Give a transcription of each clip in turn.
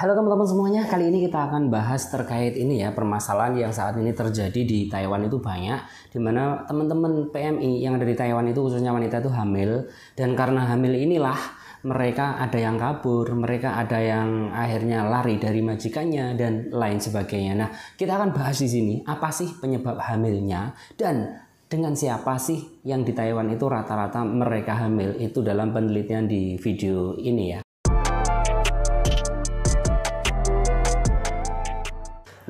Halo teman-teman semuanya, kali ini kita akan bahas terkait ini ya permasalahan yang saat ini terjadi di Taiwan itu banyak di mana teman-teman PMI yang ada di Taiwan itu khususnya wanita itu hamil dan karena hamil inilah mereka ada yang kabur, mereka ada yang akhirnya lari dari majikannya dan lain sebagainya. Nah, kita akan bahas di sini apa sih penyebab hamilnya dan dengan siapa sih yang di Taiwan itu rata-rata mereka hamil itu dalam penelitian di video ini ya.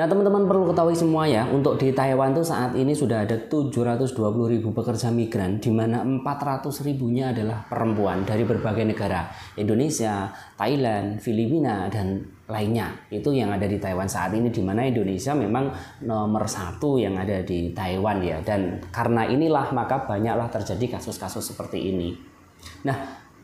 Nah teman-teman perlu ketahui semua ya, untuk di Taiwan tuh saat ini sudah ada 720 ribu pekerja migran, di mana 400 ribunya adalah perempuan dari berbagai negara, Indonesia, Thailand, Filipina, dan lainnya. Itu yang ada di Taiwan saat ini, di mana Indonesia memang nomor satu yang ada di Taiwan ya. Dan karena inilah maka banyaklah terjadi kasus-kasus seperti ini. Nah,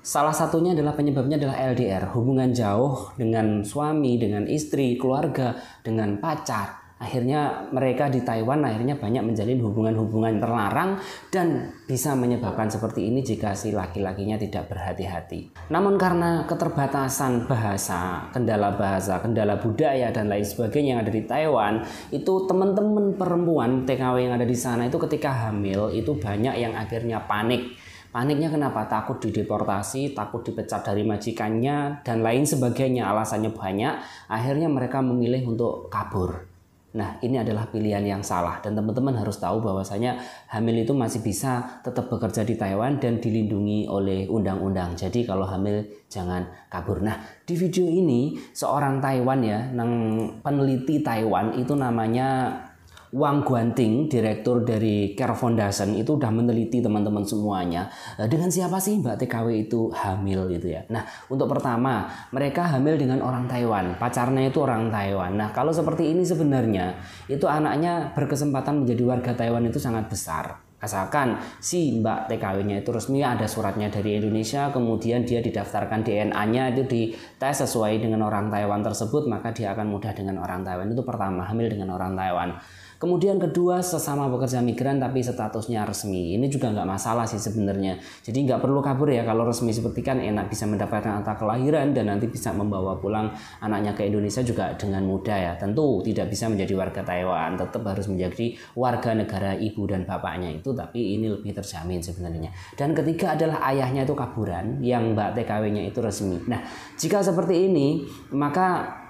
Salah satunya adalah penyebabnya adalah LDR, hubungan jauh dengan suami, dengan istri, keluarga, dengan pacar. Akhirnya mereka di Taiwan akhirnya banyak menjalin hubungan-hubungan terlarang dan bisa menyebabkan seperti ini jika si laki-lakinya tidak berhati-hati. Namun karena keterbatasan bahasa, kendala bahasa, kendala budaya dan lain sebagainya yang ada di Taiwan, itu teman-teman perempuan TKW yang ada di sana itu ketika hamil itu banyak yang akhirnya panik Paniknya kenapa? Takut dideportasi, takut dipecat dari majikannya, dan lain sebagainya. Alasannya banyak, akhirnya mereka memilih untuk kabur. Nah, ini adalah pilihan yang salah dan teman-teman harus tahu bahwasanya hamil itu masih bisa tetap bekerja di Taiwan dan dilindungi oleh undang-undang. Jadi kalau hamil jangan kabur. Nah, di video ini seorang Taiwan ya, peneliti Taiwan itu namanya Wang Guanting, direktur dari Care Foundation itu udah meneliti teman-teman semuanya eh, dengan siapa sih Mbak TKW itu hamil gitu ya. Nah, untuk pertama, mereka hamil dengan orang Taiwan, pacarnya itu orang Taiwan. Nah, kalau seperti ini sebenarnya itu anaknya berkesempatan menjadi warga Taiwan itu sangat besar asalkan si mbak TKW-nya itu resmi ada suratnya dari Indonesia kemudian dia didaftarkan DNA-nya itu di tes sesuai dengan orang Taiwan tersebut maka dia akan mudah dengan orang Taiwan itu pertama hamil dengan orang Taiwan Kemudian kedua sesama pekerja migran tapi statusnya resmi. Ini juga nggak masalah sih sebenarnya. Jadi nggak perlu kabur ya kalau resmi seperti kan enak bisa mendapatkan akta kelahiran dan nanti bisa membawa pulang anaknya ke Indonesia juga dengan mudah ya. Tentu tidak bisa menjadi warga Taiwan, tetap harus menjadi warga negara ibu dan bapaknya itu tapi ini lebih terjamin sebenarnya. Dan ketiga adalah ayahnya itu kaburan yang Mbak TKW-nya itu resmi. Nah, jika seperti ini maka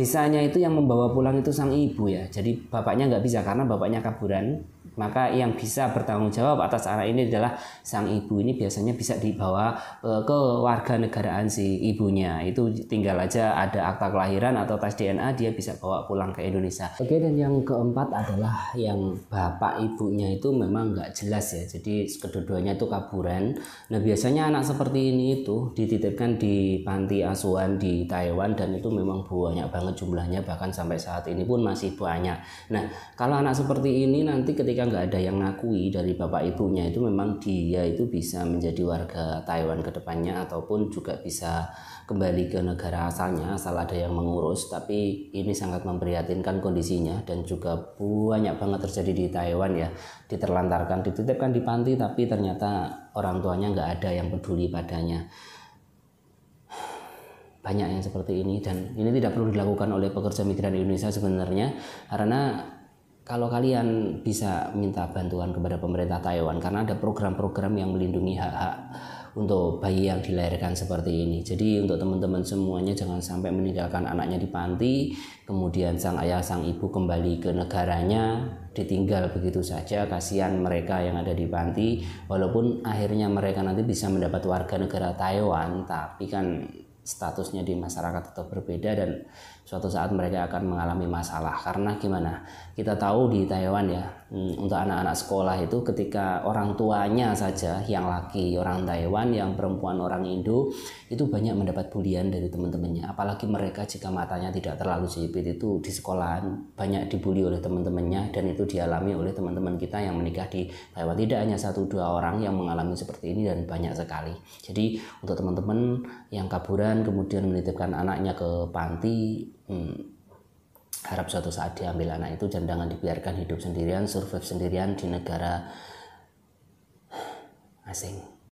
Desanya itu yang membawa pulang itu sang ibu ya. Jadi bapaknya nggak bisa karena bapaknya kaburan. Maka yang bisa bertanggung jawab atas anak ini adalah sang ibu ini biasanya bisa dibawa eh, ke warga negaraan si ibunya. Itu tinggal aja ada akta kelahiran atau tes DNA dia bisa bawa pulang ke Indonesia. Oke dan yang keempat adalah yang bapak ibunya itu memang nggak jelas ya. Jadi kedua-duanya itu kaburan. Nah biasanya anak seperti ini itu dititipkan di panti asuhan di Taiwan dan itu memang banyak banget jumlahnya bahkan sampai saat ini pun masih banyak. Nah kalau anak seperti ini nanti ketika nggak ada yang ngakui dari bapak ibunya itu memang dia itu bisa menjadi warga Taiwan kedepannya ataupun juga bisa kembali ke negara asalnya asal ada yang mengurus tapi ini sangat memprihatinkan kondisinya dan juga banyak banget terjadi di Taiwan ya diterlantarkan dititipkan di panti tapi ternyata orang tuanya nggak ada yang peduli padanya banyak yang seperti ini dan ini tidak perlu dilakukan oleh pekerja migran Indonesia sebenarnya karena kalau kalian hmm. bisa minta bantuan kepada pemerintah Taiwan karena ada program-program yang melindungi hak-hak untuk bayi yang dilahirkan seperti ini. Jadi untuk teman-teman semuanya jangan sampai meninggalkan anaknya di panti, kemudian sang ayah sang ibu kembali ke negaranya, ditinggal begitu saja, kasihan mereka yang ada di panti. Walaupun akhirnya mereka nanti bisa mendapat warga negara Taiwan, tapi kan statusnya di masyarakat tetap berbeda dan suatu saat mereka akan mengalami masalah karena gimana kita tahu di Taiwan ya hmm, untuk anak-anak sekolah itu ketika orang tuanya saja yang laki orang Taiwan yang perempuan orang Indo itu banyak mendapat bulian dari teman-temannya apalagi mereka jika matanya tidak terlalu sipit itu di sekolah banyak dibully oleh teman-temannya dan itu dialami oleh teman-teman kita yang menikah di Taiwan tidak hanya satu dua orang yang mengalami seperti ini dan banyak sekali jadi untuk teman-teman yang kaburan kemudian menitipkan anaknya ke panti hmm, harap suatu saat diambil anak itu dan jangan dibiarkan hidup sendirian, survive sendirian di negara asing.